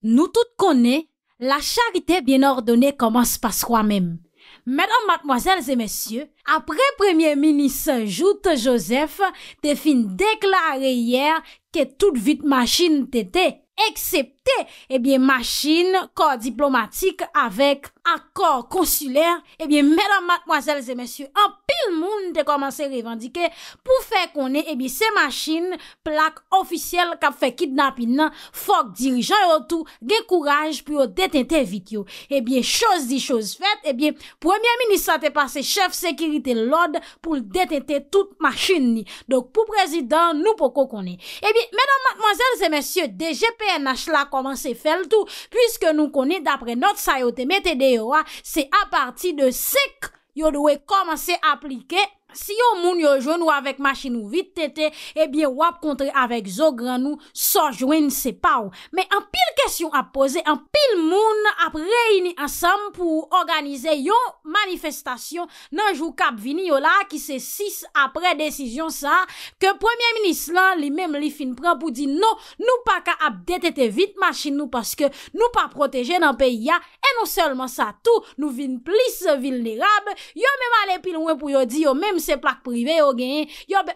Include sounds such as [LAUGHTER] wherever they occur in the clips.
Nou tout konè, la charité bien ordonné koman se passe wè mèm. Mèdèm matmoazèl zè mèsyè, apre premiè minis joute josef, te fin deklarè yè ke tout vit machin te te, eksept. Ebyen, eh machin, kor diplomatik Avèk akor konsuler Ebyen, eh mèdèm matmwazèl zè mèsyò An pil moun te komanse revandike Pou fè konè Ebyen, eh se machin, plak ofisyèl Kap fè kidnapin nan Fòk dirijan yo tou Gen kouraj pou yo detente vik yo Ebyen, chòz di chòz fèt Ebyen, premiè minisan te pase Chèf sekirite lòd Pou detente tout machin ni Dok pou prezidèm, nou pou kò konè Ebyen, mèdèm matmwazèl zè mèsyò Dè jèpèn na chlakov komanse fel tou, pwiske nou koni dapre not sa yo temete de yo a, se a parti de sek, yo dwe komanse aplike a, Si yo moun yo joun nou avèk machin nou vit tete, ebyen wap kontre avèk zo gran nou sojwen sepaw. Me an pil kesyon ap pose an pil moun ap reyni ansam pou organize yo manifestasyon nan jou kap vini yo la ki se sis apre desisyon sa, ke premier minis lan li mem li fin pran pou di nou, nou pa ka ap detete vit machin nou paske nou pa proteje nan peyi ya, e nou selman sa tout nou vin plis vilnerab yo mem ale pil mwen pou yo di yo mem Se plak prive yo gen,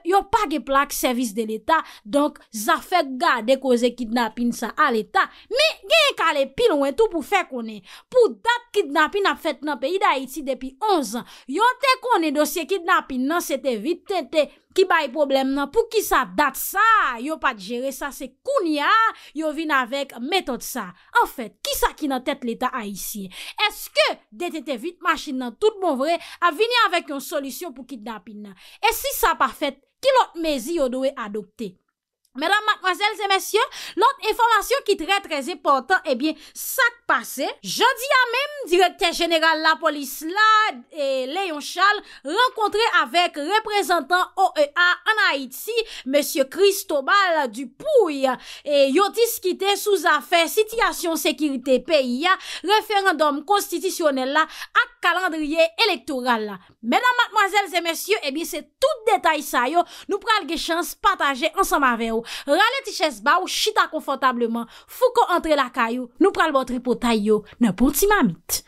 yo pa ge plak servis de l'Etat Donk za fe gade koze kidnapin sa al Etat Me gen ka le pilon we tout pou fe konen Pou dat kidnapin ap fet nan peyi da iti depi 11 an Yo te konen dosye kidnapin nan se te vit te te Ki bay problem nan, pou ki sa dat sa, yo pat jere sa, se koun ya, yo vin avèk metode sa. En fèt, ki sa ki nan tèt l'Etat a isye? Eske detete vit, machin nan, tout bon vre, avini avèk yon solisyon pou ki dapin nan? E si sa pa fèt, ki lot mezi yo doè adopte? Madame, mademoiselles et messieurs L'autre information qui est très très importante Eh bien, ça a passé Jeudi a même directeur général la police Et Léon Charles Rencontré avec représentant OEA en Haïti Monsieur Christobal Dupouy Et y'a discuté sous affaire Situation sécurité pays Referendum constitutionnel Et calendrier électoral Madame, mademoiselles et messieurs Eh bien, c'est tout détail ça Nous prenons la chance de partager ensemble avec vous Rale ti ches ba ou chita konfantableman Fou kon entre la kayou Nou pral botre potay yo Nè pouti mamit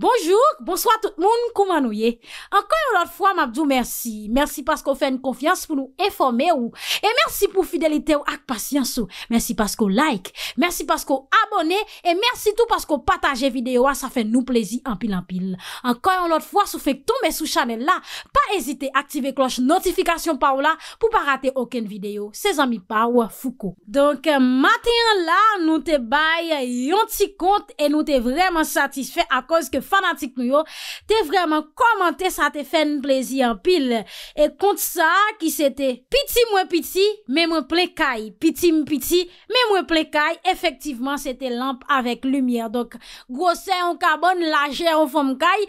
Bonjour, bonsoit tout moun koumanouye Anko yon lot fwa mabdou mersi Mersi paskou fèn konfians pou nou enfome ou E mersi pou fidelite ou ak pasyansou Mersi paskou like Mersi paskou abone E mersi tout paskou pataje videyo A sa fè nou plezi anpil anpil Anko yon lot fwa sou fèk tombe sou chanel la Pa ezite aktive kloche notifikasyon pa ou la Pou pa rate oken videyo Se zanmi pa wafouko. Donk matin la nou te bay yon ti kont e nou te vreman satisfe a koz ke fanatik nou yo te vreman komante sa te fen plezien pil. E kont sa ki sete piti mwen piti men mwen plekay. Piti mwen piti men mwen plekay. Efektivman sete lamp avèk lumièr. Donk grosè an kabon lajè an fòm kaj.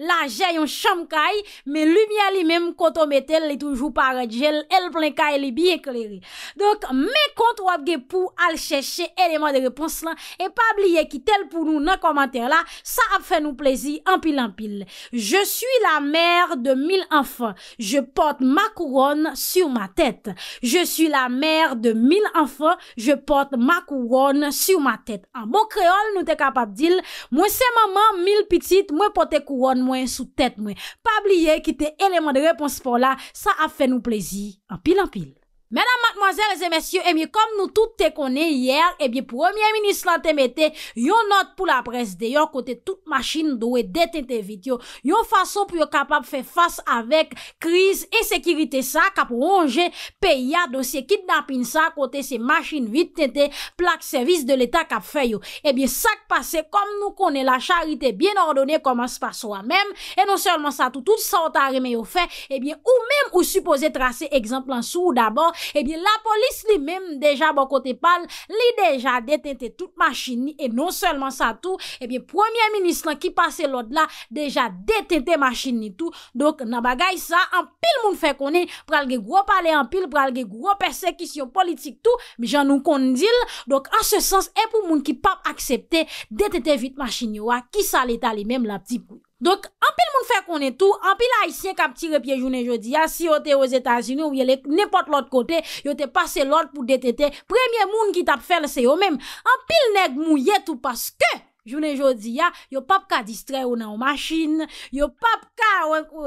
la jayon chanm kay, me lumiye li menm koto metel li toujou pare djel, el plen kay li bi ekleri. Donk, me kont wap ge pou al cheshe eleman de repons lan, e pa bliye ki tel pou nou nan komantere la, sa ap fè nou plezi anpil anpil. Je suis la mer de mil anfans, je porte ma kouronne sur ma tète. Je suis la mer de mil anfans, je porte ma kouronne sur ma tète. An bo kreol nou te kapap dil, mwen se maman mil pitit mwen pote kouronne, mwen sou tèt mwen. Pa bliye ki te eleman de repons pou la, sa a fe nou plezi, an pil an pil. Madame, mademoiselles et messieurs, et eh bien, comme nous tous te connait hier, et eh bien, premier ministre l'antémété, yon note pour la presse d'ailleurs, quand toutes machines doivent détenter vite, yon façon pour yon capable faire face avec crise et sécurité, ça, cap ronger pays à dossier, kidnapping, ça, quand ces machines vite tenter plaque service de l'État cap faire, et eh bien, ça qui passe, comme nous connait la charité bien ordonnée, commence par soi-même, et non seulement ça, tout, tout, ça, on t'a remis au fait, et bien, ou même, ou supposé tracer exemple en sous, ou d'abord, Ebyen eh la polis li menm deja bo kote pal li deja detente tout machini eh e non selman sa tou ebyen premier ministran ki pase lod la deja detente machini tou. Dok nan bagay sa an pil moun fe konen pralge gro pale an pil pralge gro persekisyon politik tou mi jan nou kondil. Dok an se sens e pou moun ki pap aksepte detente vit machini wak ki sa leta li menm la pti pou. Donk, anpil moun fè konè tou, anpil a isye kap tire pye jounè jodi, a ah, si yo te o Zetazini ou ye le nepot lòt kote, yo te pase lòt pou detete, premye moun ki tap fè lese yo mèm, anpil neg mou ye tou paske. Jounen jodi ya, yo pap ka distre ou nan ou machin, yo pap ka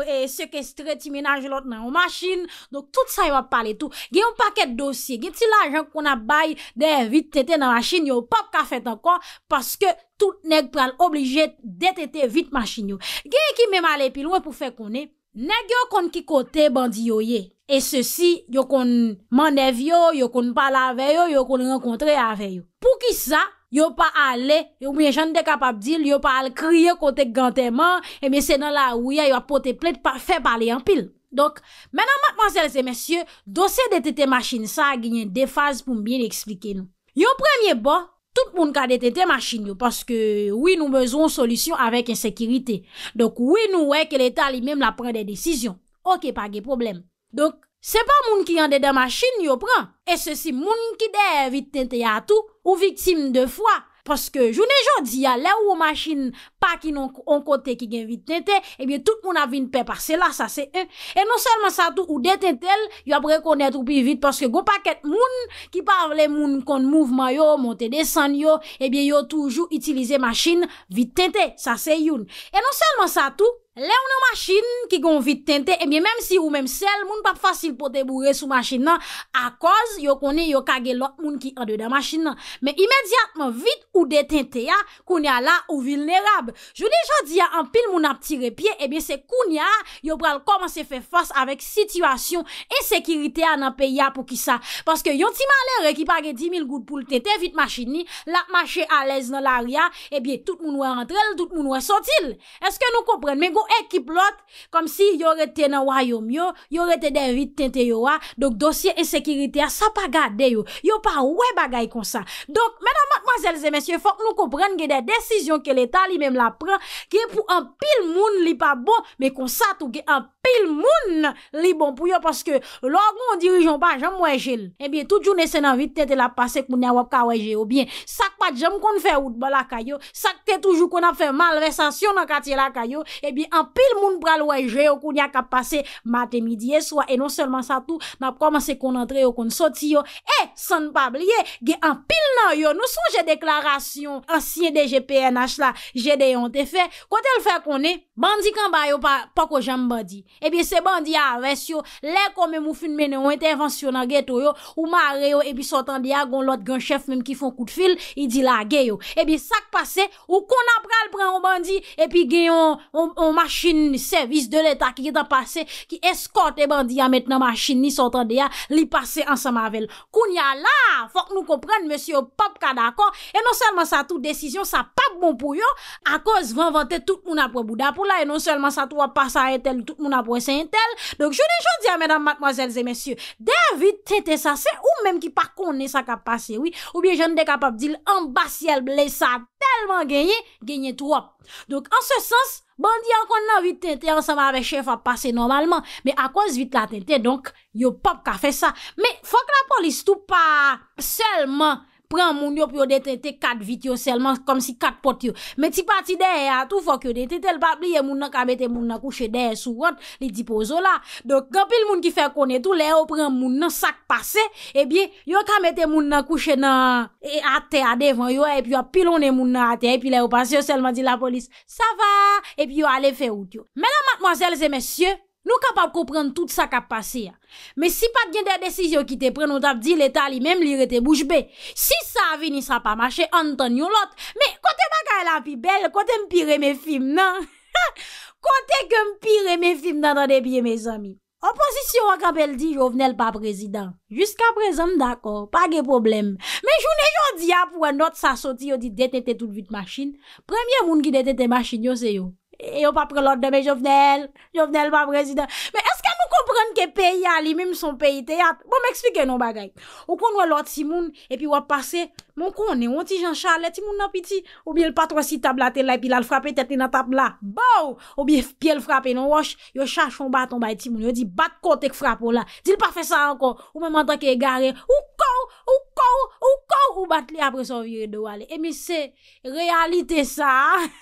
e, sekestre ti menaj lout nan ou machin, donk tout sa yon pa pale tout. Gen yon paket dosye, gen ti la jank kon a bay de vit tete nan machin, yo pap ka fet ankon paske tout neg pral oblije de tete vit machin yo. Gen yon ki me male pilwe pou fe konen, neg yo kon ki kote bandi yo ye, e se si yo kon man ev yo, yo kon pal ave yo, yo kon renkontre ave yo. Pou ki sa? Yo pa ale, yo mwen jan de kapap dil, yo pa ale kriyo kontek gante man, e mwen senan la ouya yo apote plet pa fe pale yon pil. Donk, menan mat mansel se mensye, dosye detete machin sa a ginyen defaz pou mbyen eksplike nou. Yo premye bon, tout moun ka detete machin yo, paske ouy nou bezon solisyon avek ensekirite. Donk, ouy nou wey ke leta li menm la pren de desisyon. Ok, pa ge problem. Se pa moun ki yande de machine, yo pran. E se si moun ki de vitente ya tou ou vitim de fwa. Paske jounen joun di ya le ou ou machine pa ki non kote ki gen vitente, ebyen eh tout moun avin pe par se la, sa se yon. E non selman sa tou ou detente el, yo apre konet ou pi vit. Paske go paket moun ki pa avle moun kon mouvman yo, monte de san yo, ebyen eh yo toujou itilize machine vitente, sa se yon. E non selman sa tou. Le ou nou machin ki gon vit tente Ebyen eh menm si ou menm sel Moun pap fasil pou te bourre sou machin nan A koz yo konen yo kage lot moun ki ande da machin nan Men imediatman vit ou de tente ya Koun ya la ou vilnerab Jouni chan di ya an pil moun ap tire pie Ebyen eh se koun ya Yo pral koman se fe fos avek situasyon E sekirite ya nan pe ya pou ki sa Paske yon ti malere ki page 10.000 gout pou le tente Vit machin ni La ap mache alez nan la ria Ebyen eh tout moun wè entrel Tout moun wè sotil Eske nou kompren men go ekip lot, kom si yo rete nan wayom yo, yo rete den vide tente yo wa, dok dosye ensekirite a sa pa gade yo, yo pa we bagay konsa. Dok, mena matmazelze mensye, fok nou kompren ge de desisyon ke l'Etat li menm la pren, ki e pou an pil moun li pa bon, me konsa tou ge an pil moun li bon pou yo, poske lor moun dirijon pa jom wajel, e eh biye tout jou nese nan vide tente la pase kounen wap ka wajel ou bien, sak pa jom kon fè oud ba la kayo, sak te toujou kon an fè mal resansyon nan kati la kayo, e eh biye an pil moun pral wè jè yo koun ya kap pase matè midye swa, e non selman sa tout nan promanse kon antre yo, kon soti yo e, san pabliye, ge an pil nan yo nou souje deklarasyon ansyen de GPNH la jè de yon te fè, kote l fè konè bandi kan bayo pa, pa ko jèm bandi e bi se bandi a aves yo lè kome mou fin menè, ou intervensyon nan geto yo, ou mare yo, e bi sotan diya gon lot gen chèf mèm ki fon kout fil i di la ge yo, e bi sak pase ou kon ap pral pran ou bandi e pi ge yon, ou ma Machin, servis de l'Etat ki kita pase, ki eskote bandiya met nan machin ni sotan de ya li pase an sa mavel. Koun ya la, fok nou kompren, monsye, yo pap ka dako, e non selman sa tou desisyon, sa pap bon pou yo, a koz van vante tout moun apwe Boudapoula, e non selman sa tou apwa sa entel, tout moun apwe se entel. Donk, jouni joun diya, menam, matmozelze, monsye, David tete sa, se ou menm ki pa kone sa kap pase, ou bien joun de kapap di l'ambasyel blesak. Sèlman genye, genye tou ap. Donk an se sens, bandi an kon nan vit tentè, an sa va avek chef ap pase normalman. Men akons vit la tentè, donk yo pop ka fe sa. Men fok la polis tou pa sèlman. Pren moun yo pou yo detente kat vit yo selman kom si kat pot yo. Meti pati deye a tou fok yo detente. Tel pat liye moun nan kamete moun nan kouche deye sou rot li dipozo la. Dok kapil moun ki fè konetou le yo pren moun nan sak pase. Ebi yo kamete moun nan kouche nan e, ate a devan yo. Ebi yo apilone moun nan ate. Ebi yo pase yo selman di la polis. Sa va. Ebi yo ale fè out yo. Mè nan matmoazèl zè mèsyè. Nou kapap kompren tout sa kap pase ya. Me si pat gen de desisyon ki te pren, ou tap di l'Etat li mem li rete bouche be. Si sa avini sa pa mache, an ton yon lot. Me kote baka e la pi bel, kote mpire me film nan. [LAUGHS] Kote ke mpire me film nan an depye me zami. Oposisyon akap el di, jo venel pa prezident. Juska prezant d'akor, pa ge problem. Me jounen joun di ap ou an not sa soti yo di detete tout vit machin. Premye moun ki detete machin yo se yo. E yo pa prelote deme jovenel, jovenel pa prezident. Me eske an nou kompran ke peyi a li mim son peyi teyat? Bo m'eksplike nou bagay. Ou kon nou alote si moun, e pi wap pase, moun kon, e wanti jan chale, ti moun napiti, ou bie l patwa si tabla tey la, e pi la l frape teti na tabla, bou! Ou bie pi el frape, nou wosh, yo chache fon baton bayi ti moun, yo di bat kote k frapo la, di l pa fe sa ankon, ou me manda ke gare, ou kou, ou kou! Ou kon ou bat li apreson viri do wale? Emi se, realite sa,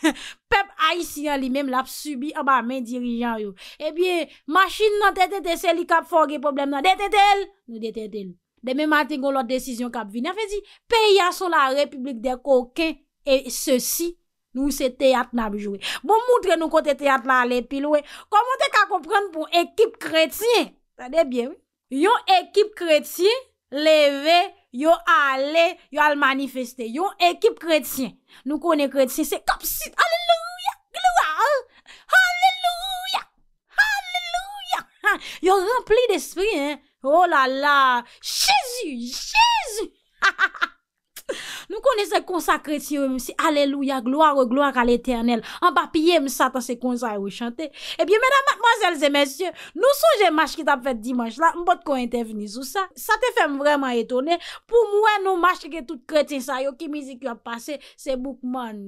[LAUGHS] pep Aisyen li menm lap subi a ba men dirijan yo. Ebiye, machin nan tete tese li kap fogue problem nan dete tel, nou dete tel. Deme mati goun lot desisyon kap vina, fezi, peya son la Republik de Koke, e se si nou se teyat nan bi jowe. Bon moutre nou kote teyat nan le pilowe. Koman te ka kompran pou ekip kretien? Tade bien, oui. Yon ekip kretien leve Yo ale, yo al manifeste. Yo ekip kretien. Nou konen kretien, se kapsit. Aleluya, gloal. Aleluya, aleluya. Yo rempli despri, eh. Oh la la. Jezu, jezu. Nou konen se konsakret si ou msi, aleluya, gloar ou gloar al eternel, an pa piye msa ta se konsay ou chante. Ebyen mena matmazelze mensyen, nou sonje mash ki ta pet dimanj la, mbot konen te vini sou sa. Sa te fem vreman etone, pou mwen nou mash ki te tout kretin sa yo ki mizi ki ap pase, se boukman.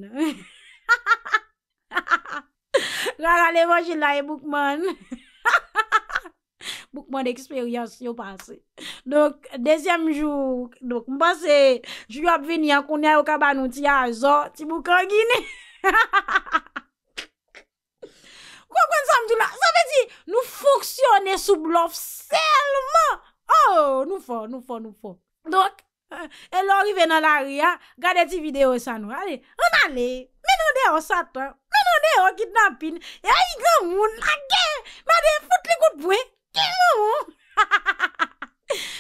La [LAUGHS] la levon jilay boukman. [LAUGHS] Bokman de eksperyans yo pase. Dok, dezyem jou. Mpase, jou ap veni akounen yo kabanon ti a zo. Ti mou kongine. [LAUGHS] Kwa kon samtou la. Sa vezi, nou foksyone sou blof selman. Oh, nou fo, nou fo, nou fo. Dok, eh, elon rive nan la ria. Gade ti video san nou. On ale, menon de yo satwa. Menon de yo kidnapin. E a yi gen moun a gen. Made, fote li kout bwe. [LAUGHS]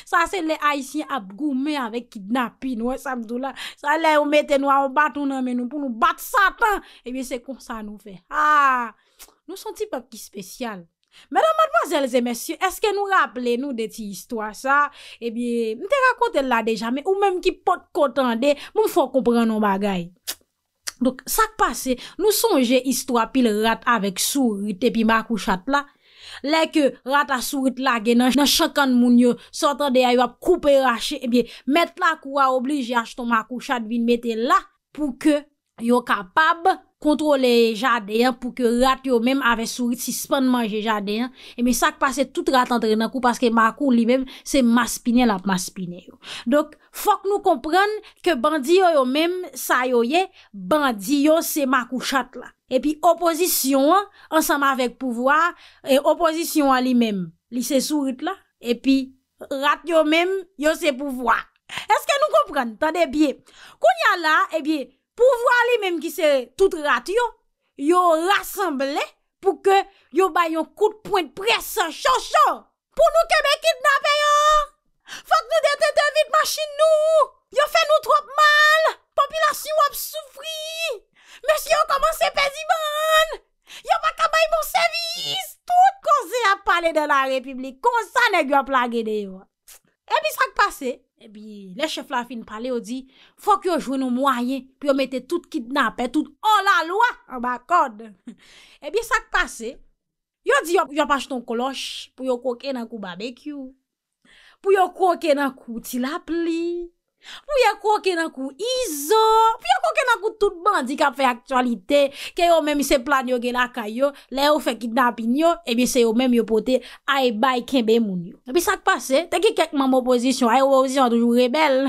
ça se le aissien ap goumen avek kidnapi nou e samdou la sa eh ah, le eh ou mette nou a ou bat ou nan menou pou nou bat satan ebi se kon sa nou fe nou son ti pep ki spesyal mèdam madwazelze mesyou eske nou rappele nou de ti istwa sa ebi mte rakote la deja ou menm ki pot koten de mou fon kompre nou bagay sak pase nou sonje istwa pil rat avek sou rite pi makouchat la Lè ke rata souit lage nan chakan moun yo, sotan de a yo ap koupe rache e bie, met la kou a oblige a jtoma kou chad vin mette la pou ke... yo kapab kontrole jadeyan pou ke rat yo men ave sourit si span manje jadeyan. E mi sak pase tout rat antre nan kou paske makou li men se maspine la maspine yo. Dok, fok nou kompran ke bandi yo yo men sa yo ye bandi yo se makouchat la. E pi oposisyon ansam avek pouvoi e oposisyon a li men li se sourit la. E pi rat yo men yo se pouvoi. Eske nou kompran? Tande bie. Koun ya la, e bie, Pou vwa li menm ki se tout rat yo, yo rassemble pou ke yo bay yon kout point pres chan chan. Pou nou keme kidnape yo, fok nou dete devit machin nou, yo fè nou trop mal, populasyon wap soufri, mè si yo koman se pezi ban, yo baka bay moun servis. Tout konze a pale de la republik, konza ne gwa plage de yo. E pi sak pase. Ebi, eh le chef la fin pale yo di, fok yo jwen nou mwayen, pi yo mette tout kidnape, tout hola lwa, ambakode. [LAUGHS] Ebi, eh sak pase, yo di yo pache ton kolosh, pi yo koke nan ku barbekyou, pi yo koke nan ku tilap li. Pou ya kouke nan kou izo, pou ya kouke nan kou tout bandi ka fe aktualite, ke yo men mi se plan yo gen la kayo, la yo fekid nan pinyo, ebi se yo men mi yo pote a ebay kenbe moun yo. Ebi sak pase, teki kekman mou opozisyon, a yo e wou ziyon toujou rebel.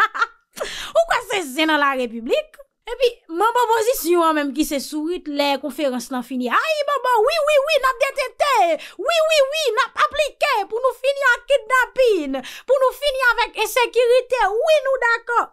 [LAUGHS] Ou kwa se se nan la republik? E pi, mou bon mou mou zisyon mèm ki se souit lè konferans nan fini. Ay mou bon, mou, oui, oui, oui, nap detete, oui, oui, oui, nap aplike pou nou fini ak kidnapin, pou nou fini avèk esekirite, oui nou dako.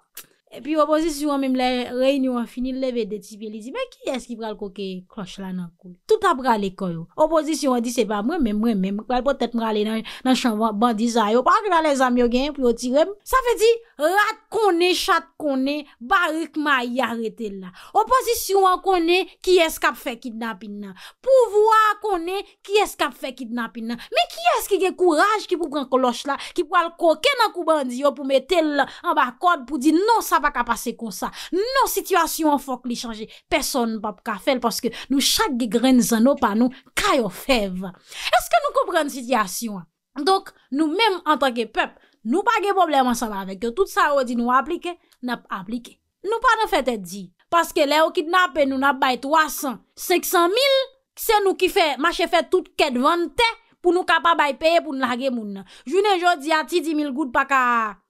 E pi opozisyon mèm le reynyon finil leve de tivye li di Mè ki eski pral koke kloch la nan kou Tout ap pral ekoy yo Opozisyon di se pa mwen mwen mwen mwen Pral potet mralen nan chanvan bandizay yo Pral pral les amyo gen pou yo tirem Sa fe di rat kone, chat kone, barik ma yarete la Opozisyon kone, ki eskap fe kidnap ina Pouvoa kone, ki eskap fe kidnap ina Mè ki eski gen kou raj ki pou pral kloch la Ki pral koke nan kou bandizay yo pou metel la An ba kod pou di non sa pa ka pase kon sa. Nou situasyon fok li chanje. Peson pa pou ka fel paske nou chak ge gren zanou pa nou kayo fev. Eske nou kopren situasyon? Donk nou menm an tanke pep nou pa ge bobleman sa va vek yo. Tout sa ou di nou aplike, nap aplike. Nou pa nan fete di. Paske le ou kitnape nou nap bay 300, 500 mil, se nou ki fè mache fè tout ket vante pou nou ka pa bay peye pou nou lage moun. Jounen jodi ati 10 mil gout pa ka...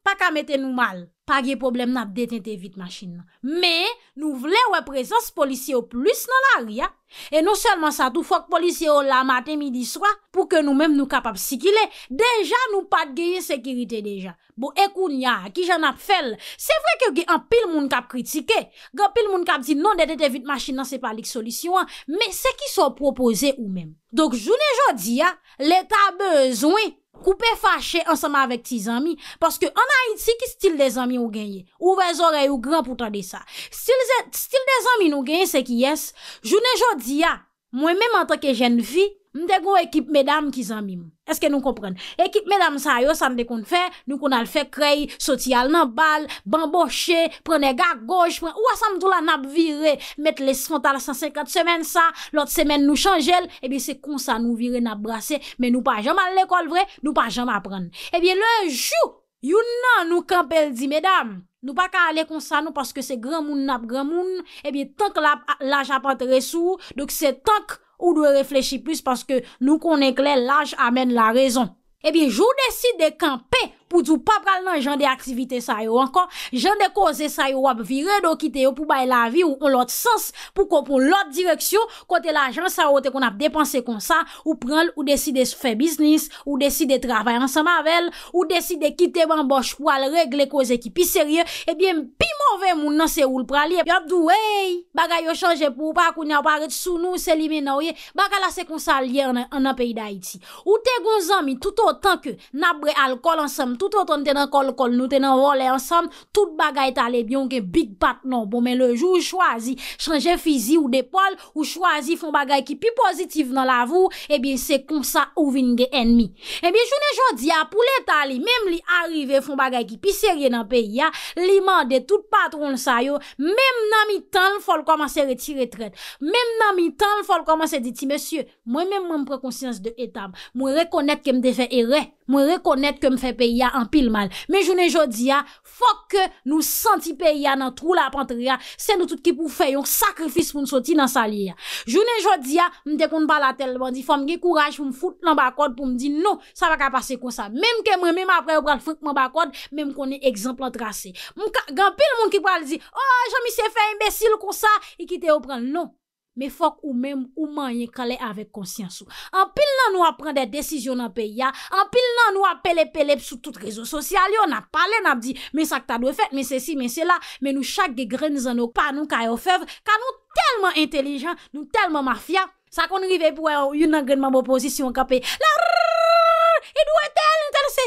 pa ka mette nou mal, pa ge problem nan ap detente vit machine nan. Me, nou vle wè prezons polisye ou plus nan la ria, e nou selman sa tou fok polisye ou la maten midi swa, pou ke nou menm nou kapap sikile, deja nou pat geye sekirite deja. Bo ekoun ya, ki jan ap fel, se vre ke ge an pil moun kap kritike, gen pil moun kap di nan detente vit machine nan se palik solisyon, me se ki sou proposè ou menm. Dok zoun e jodi ya, le ta bezwen, Koupe fache ansama vek ti zami, paske anay ti ki stil de zami ou genye, ouwez ore ou gran pou tade sa. Stil de zami nou genye se ki yes, jounen jodi ya, ah, mwen menm an tan ke jen vi, Mde gwo ekip medam ki zanmim. Eske nou kompren. Ekip medam sa yo san de kon fè. Nou kon al fè krey, soti al nan bal, bamboshe, prene gag goj, ou asan mdou la nap vire, met le svantal san 5-4 semen sa, lot semen nou chanjel, ebi eh se kon sa nou vire nap brase, men nou pa jom al lekol vre, nou pa jom apren. Ebi eh le jou, yon nan nou kampel di medam. Nou pa ka ale kon sa nou, paske se gramoun nap gramoun, ebi eh tank la japan tre sou, dok se tank Ou nou reflechi pwis paske nou konen kler laj amen la rezon? Ebi, jou desi dek an pe! Poutou pa pral nan jan de aktivite sa yo anko Jan de koze sa yo wap vire do kite yo Pou bay la vi ou on lot sens Pou kopon lot direksyon Kote la jan sa yo te kon ap depanse kon sa Ou prel ou deside sou fe biznis Ou deside trabay ansema vel Ou deside kite ban bosh pou al regle Koze ki pi serye Ebyen pi mouve moun nan se ou l pral ye Piyap dwey baga yo chanje pou Bako ni aparet sou nou se limi nou ye Baka la se kon sa lye an apay da iti Ou te gon zami toutotan ke Nap bre al kol ansema Tout an ton tenen kol kol nou tenen role ansan Tout bagay talen byon ke big pat nan Bon men le jou chwazi Chanje fizi ou depol Ou chwazi fon bagay ki pi pozitiv nan la vou Ebyen se konsa ou vin gen enmi Ebyen jounen jodi ya pou leta li Mem li arrive fon bagay ki pi serye nan peya Li mande tout patron sa yo Mem nan mi tan fol komanse retire tret Mem nan mi tan fol komanse diti Monsye, mwen men mwen pre konsyans de etam Mwen rekonnet kem defen ere Mwen rekonnet kem fe peya An pil mal Me jounen jodi ya Fok ke nou senti pe ya Nan trou la pantri ya Se nou tout ki pou fe yon Sakrifis pou nou soti nan sali ya Jounen jodi ya M dekoun bala tel Bon di fom ge kouraj Pou m fout nan bakod Pou m di nou Sa va ka pase kon sa Mem ke mwen Mem apre ou pral fout nan bakod Mem kon e exemple an trase M ka Gan pil moun ki pral di Oh jomi se fe imbesil kon sa E kite ou pral nou me fok ou men ou man yon kale avek konsyansou. An pil nan nou ap pren de desisyon nan pe ya, an pil nan nou ap pele pele psu tout rezo sosyal yo, nan pale nan ap di, men sak ta nou e fet, men se si, men se la, men nou chak de gren zan nou pa, nou ka yo fev, ka nou telman entelijan, nou telman mafya. Sa kon rive pou yo nan gren mam opozisyon ka pe, la rrrrrrrrrr, e nou e tel,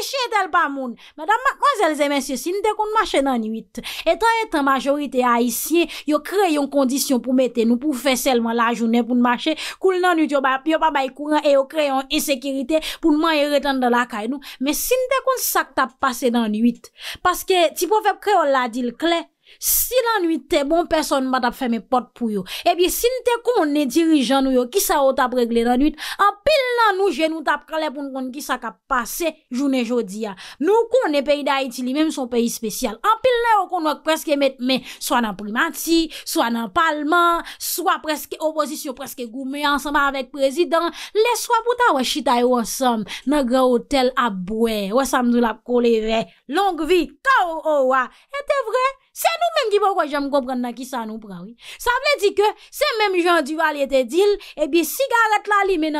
Chey del pa moun? Madame, ma konzèlze mensyo, si n de kon mwache nan 8, etan etan majorite a isye, yo kre yon kondisyon pou mette nou, pou fe selman la jounen pou mwache, koul nan yon joba, pi yo pa bay kouren, e yo kre yon insekirite, pou mwen yon reten de la kay nou. Me si n de kon sakta pase nan 8, paske ti pou fe kre yon la dil kley, Si nanuit te bon person mba tap fe me pot pou yo, ebi sin te kon mne dirijan nou yo ki sa wot ap regle nanuit, anpil nan nou jen nou tap kalep moun kon ki sa kap pase jounen jodi ya. Nou kon mne peyi da Haiti li, mwen son peyi spesyal, anpil nan wakon wak preske metme, swa nan primati, swa nan palman, swa preske opozisyon preske goume ansama avèk prezident, le swa poutan wak chitay wansam, nagre otel ap bwe, wak samdou lap kolere, longvi, ka ou ouwa, ete vre? Se nou menm ki bo kwa jem gopren nan ki sa nou prawi. Sa vle di ke, se menm jan di vali ete dil, ebi sigaret la li men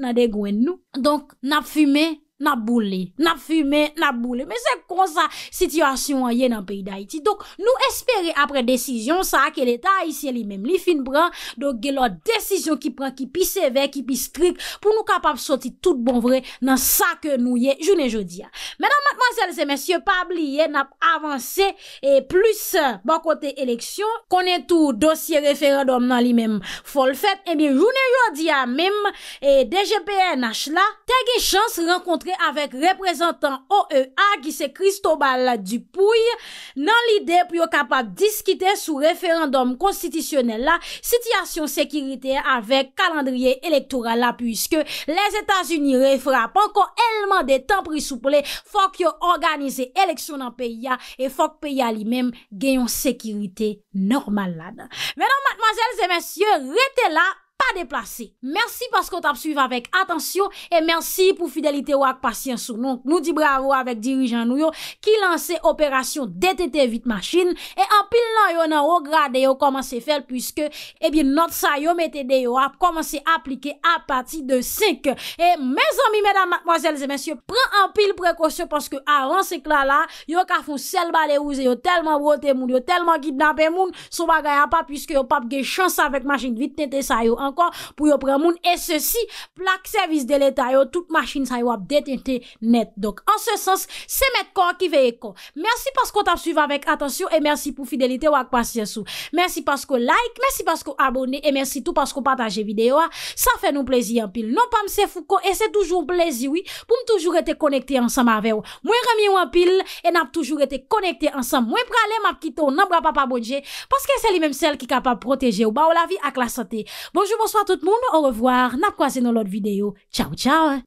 nan dekwen nou. Donk, nan fume... nap boule, nap fume, nap boule men se kon sa situasyon yon nan peri da iti. Donk nou espere apre desisyon sa ke leta a isye li menm li fin pran. Donk gen lor desisyon ki pran ki pi sever, ki pi strik pou nou kapap soti tout bon vre nan sa ke nou ye jounen jodia. Menan matman sel se mensyon pabli ye nap avanse e plus bakote eleksyon konen tou dosye referan dom nan li menm fol fet. E mi jounen jodia menm e DGPN ach la te gen chans renkontre avèk reprezentant OEA ki se kristobal la du pouy nan lide pou yo kapak diskite sou referandom konstitisyonel la sityasyon sekirite avèk kalandriye elektoral la pwiske les Etats-Unis refrap ankon elman de tan pri souple fok yo organize eleksyon nan peya e fok peya li mem genyon sekirite normal la menon mademoiselles et messieurs rete la pa deplase. Mersi pasko tap suyve avèk, atensyon, e mersi pou fidelite wak pasyen sou. Nou di bravo avèk dirijan nou yo, ki lanse operasyon detete vitmaschine, e apil nan yo nan rograde yo komanse fel, pwiske, e eh bin not sa yo metede yo ap komanse aplike ap pati de 5. E, mez ami, medan, mademoiselles et messieurs, pren apil prekosyon, paske avans e kla la, yo ka foun sel balè ouze, yo telman wote moun, yo telman gidnape moun, sou bagay apap, pwiske yo pap ge chansa avèk masjin, vit kon pou yo pre moun. E se si plak servis de leta yo, tout machin sa yo ap detente net. Dok, an se sens, se met kon ki veye kon. Mersi pasko tap suyva vek, atensyon, e mersi pou fidelite wak pasye sou. Mersi pasko like, mersi pasko abone, e mersi tout pasko pataje videyo. Sa fe nou plezi yon pil. Non pa mse fuko e se toujoun plezi, oui, pou m toujou ete konekte ansan ma veyo. Mwen remi yon pil, en ap toujou ete konekte ansan. Mwen pralem ap kito, nan bra pa pa bonje, paske se li menm sel ki kapab proteje ou ba ou la vi bonsoir tout le monde. Au revoir. N'a pas dans l'autre vidéo. Ciao, ciao.